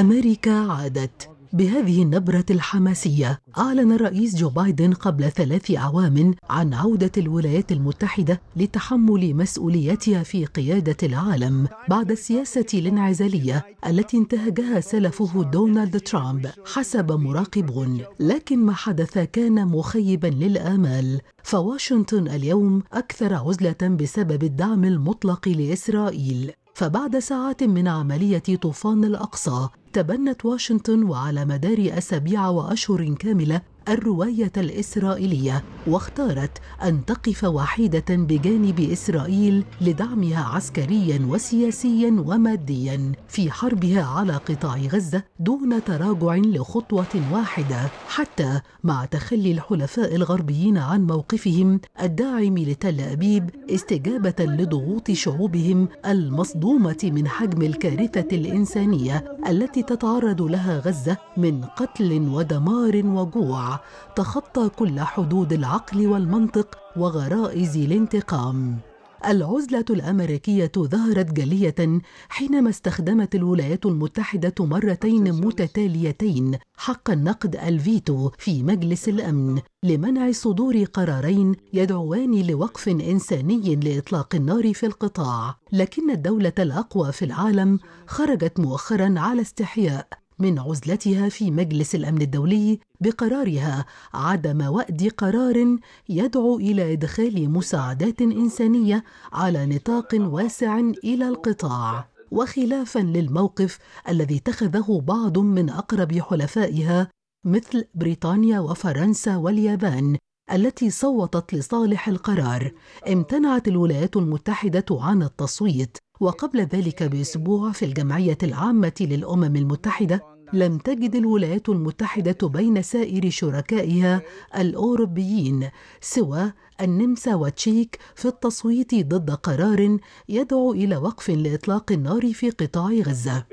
أمريكا عادت بهذه النبرة الحماسية أعلن الرئيس جو بايدن قبل ثلاث أعوام عن عودة الولايات المتحدة لتحمل مسؤوليتها في قيادة العالم بعد السياسة الانعزالية التي انتهجها سلفه دونالد ترامب حسب مراقبون لكن ما حدث كان مخيبا للآمال فواشنطن اليوم أكثر عزلة بسبب الدعم المطلق لإسرائيل فبعد ساعات من عملية طوفان الأقصى تبنت واشنطن وعلى مدار أسابيع وأشهر كاملة الرواية الإسرائيلية واختارت أن تقف وحيدة بجانب إسرائيل لدعمها عسكريا وسياسيا وماديا في حربها على قطاع غزة دون تراجع لخطوة واحدة حتى مع تخلي الحلفاء الغربيين عن موقفهم الداعم لتل أبيب استجابة لضغوط شعوبهم المصدومة من حجم الكارثة الإنسانية التي تتعرض لها غزة من قتل ودمار وجوع تخطى كل حدود العقل والمنطق وغرائز الانتقام العزلة الأمريكية ظهرت جلية حينما استخدمت الولايات المتحدة مرتين متتاليتين حق النقد الفيتو في مجلس الأمن لمنع صدور قرارين يدعوان لوقف إنساني لإطلاق النار في القطاع، لكن الدولة الأقوى في العالم خرجت مؤخرا على استحياء من عزلتها في مجلس الامن الدولي بقرارها عدم وأد قرار يدعو الى ادخال مساعدات انسانيه على نطاق واسع الى القطاع وخلافا للموقف الذي اتخذه بعض من اقرب حلفائها مثل بريطانيا وفرنسا واليابان التي صوتت لصالح القرار امتنعت الولايات المتحده عن التصويت وقبل ذلك بأسبوع في الجمعية العامة للأمم المتحدة لم تجد الولايات المتحدة بين سائر شركائها الأوروبيين سوى النمسا وتشيك في التصويت ضد قرار يدعو إلى وقف لإطلاق النار في قطاع غزة.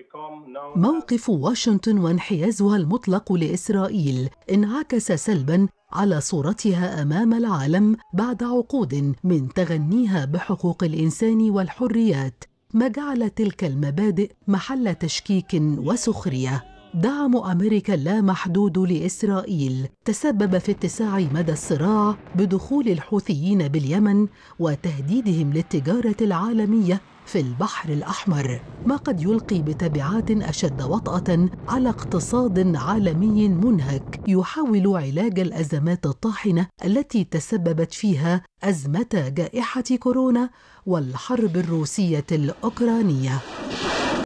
موقف واشنطن وانحيازها المطلق لإسرائيل انعكس سلبا على صورتها امام العالم بعد عقود من تغنيها بحقوق الانسان والحريات ما جعل تلك المبادئ محل تشكيك وسخريه دعم امريكا اللامحدود لاسرائيل تسبب في اتساع مدى الصراع بدخول الحوثيين باليمن وتهديدهم للتجاره العالميه في البحر الأحمر ما قد يلقي بتبعات أشد وطأة على اقتصاد عالمي منهك يحاول علاج الأزمات الطاحنة التي تسببت فيها أزمة جائحة كورونا والحرب الروسية الأوكرانية